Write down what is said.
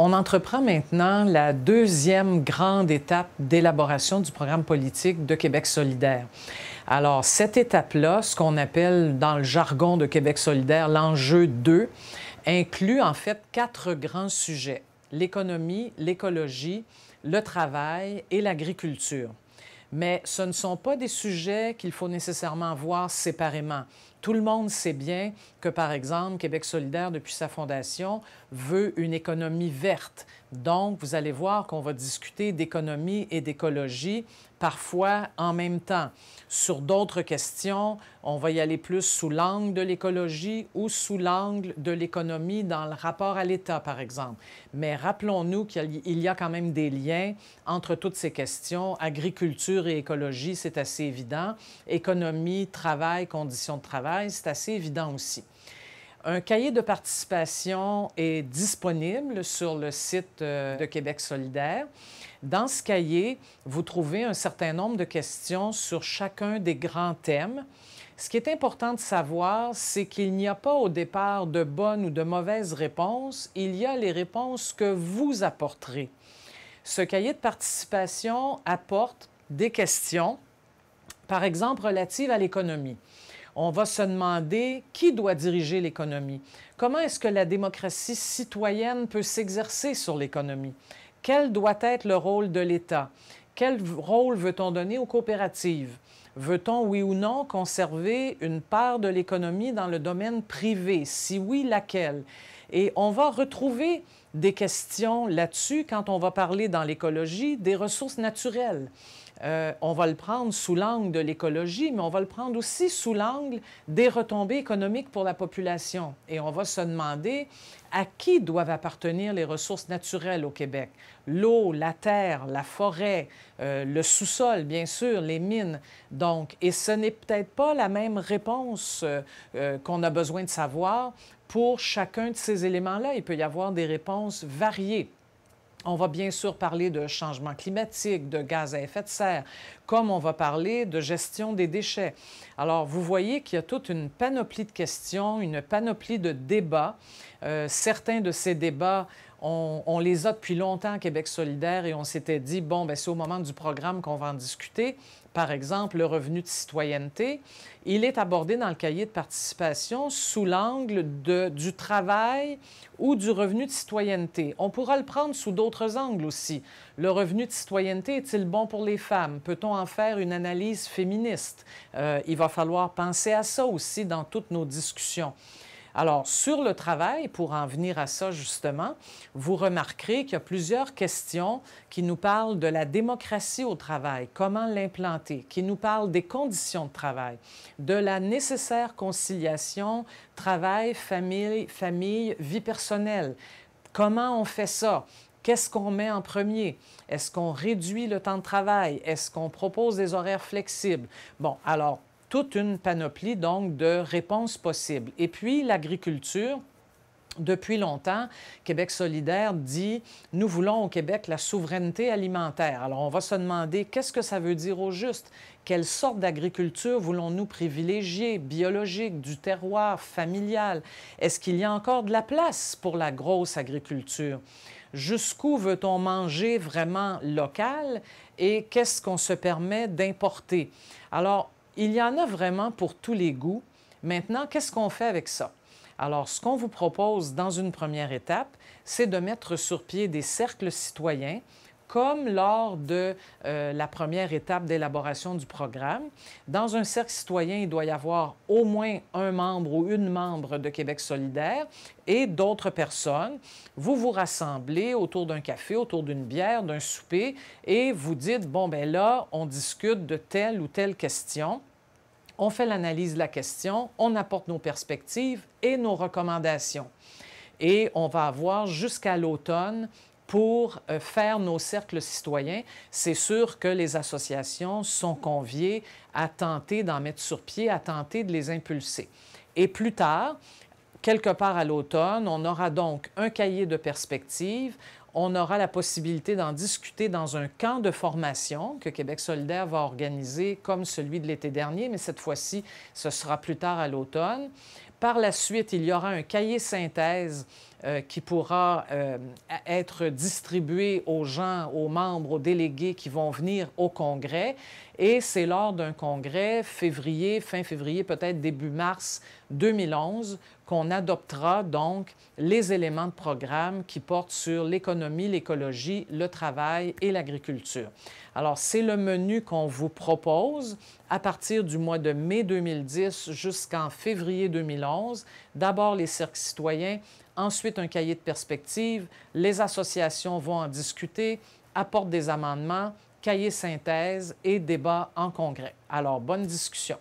On entreprend maintenant la deuxième grande étape d'élaboration du programme politique de Québec solidaire. Alors, cette étape-là, ce qu'on appelle dans le jargon de Québec solidaire l'enjeu 2, inclut en fait quatre grands sujets, l'économie, l'écologie, le travail et l'agriculture mais ce ne sont pas des sujets qu'il faut nécessairement voir séparément. Tout le monde sait bien que, par exemple, Québec solidaire, depuis sa fondation, veut une économie verte. Donc, vous allez voir qu'on va discuter d'économie et d'écologie parfois en même temps. Sur d'autres questions, on va y aller plus sous l'angle de l'écologie ou sous l'angle de l'économie dans le rapport à l'État, par exemple. Mais rappelons-nous qu'il y a quand même des liens entre toutes ces questions. Agriculture et écologie, c'est assez évident. Économie, travail, conditions de travail c'est assez évident aussi. Un cahier de participation est disponible sur le site euh, de Québec solidaire. Dans ce cahier, vous trouvez un certain nombre de questions sur chacun des grands thèmes. Ce qui est important de savoir, c'est qu'il n'y a pas au départ de bonnes ou de mauvaises réponses, il y a les réponses que vous apporterez. Ce cahier de participation apporte des questions, par exemple relatives à l'économie on va se demander qui doit diriger l'économie. Comment est-ce que la démocratie citoyenne peut s'exercer sur l'économie? Quel doit être le rôle de l'État? Quel rôle veut-on donner aux coopératives? Veut-on, oui ou non, conserver une part de l'économie dans le domaine privé? Si oui, laquelle? Et on va retrouver des questions là-dessus quand on va parler dans l'écologie des ressources naturelles. Euh, on va le prendre sous l'angle de l'écologie, mais on va le prendre aussi sous l'angle des retombées économiques pour la population. Et on va se demander à qui doivent appartenir les ressources naturelles au Québec. L'eau, la terre, la forêt, euh, le sous-sol, bien sûr, les mines. Donc, et ce n'est peut-être pas la même réponse euh, qu'on a besoin de savoir pour chacun de ces éléments-là. Il peut y avoir des réponses variées. On va bien sûr parler de changement climatique, de gaz à effet de serre, comme on va parler de gestion des déchets. Alors, vous voyez qu'il y a toute une panoplie de questions, une panoplie de débats euh, certains de ces débats, on, les a depuis longtemps Québec solidaire et on s'était dit, bon, ben c'est au moment du programme qu'on va en discuter. Par exemple, le revenu de citoyenneté, il est abordé dans le cahier de participation sous l'angle du travail ou du revenu de citoyenneté. On pourra le prendre sous d'autres angles aussi. Le revenu de citoyenneté est-il bon pour les femmes? Peut-on en faire une analyse féministe? Euh, il va falloir penser à ça aussi dans toutes nos discussions. Alors, sur le travail, pour en venir à ça justement, vous remarquerez qu'il y a plusieurs questions qui nous parlent de la démocratie au travail, comment l'implanter, qui nous parlent des conditions de travail, de la nécessaire conciliation travail, famille, famille, vie personnelle. Comment on fait ça? Qu'est-ce qu'on met en premier? Est-ce qu'on réduit le temps de travail? Est-ce qu'on propose des horaires flexibles? Bon, alors, toute une panoplie donc de réponses possibles. Et puis l'agriculture, depuis longtemps, Québec solidaire dit nous voulons au Québec la souveraineté alimentaire. Alors on va se demander qu'est-ce que ça veut dire au juste Quelle sorte d'agriculture voulons-nous privilégier Biologique, du terroir, familial Est-ce qu'il y a encore de la place pour la grosse agriculture Jusqu'où veut-on manger vraiment local et qu'est-ce qu'on se permet d'importer Alors il y en a vraiment pour tous les goûts. Maintenant, qu'est-ce qu'on fait avec ça? Alors, ce qu'on vous propose dans une première étape, c'est de mettre sur pied des cercles citoyens comme lors de euh, la première étape d'élaboration du programme. Dans un cercle citoyen, il doit y avoir au moins un membre ou une membre de Québec solidaire et d'autres personnes. Vous vous rassemblez autour d'un café, autour d'une bière, d'un souper et vous dites, bon, ben là, on discute de telle ou telle question on fait l'analyse de la question, on apporte nos perspectives et nos recommandations. Et on va avoir jusqu'à l'automne pour euh, faire nos cercles citoyens. C'est sûr que les associations sont conviées à tenter d'en mettre sur pied, à tenter de les impulser. Et plus tard, quelque part à l'automne, on aura donc un cahier de perspectives, on aura la possibilité d'en discuter dans un camp de formation que Québec solidaire va organiser comme celui de l'été dernier, mais cette fois-ci, ce sera plus tard à l'automne. Par la suite, il y aura un cahier synthèse euh, qui pourra euh, être distribué aux gens, aux membres, aux délégués qui vont venir au Congrès. Et c'est lors d'un congrès, février, fin février, peut-être début mars 2011, qu'on adoptera donc les éléments de programme qui portent sur l'économie, l'écologie, le travail et l'agriculture. Alors, c'est le menu qu'on vous propose à partir du mois de mai 2010 jusqu'en février 2011. D'abord les cirques citoyens, ensuite un cahier de perspective, les associations vont en discuter, apportent des amendements, cahier synthèse et débat en congrès. Alors, bonne discussion.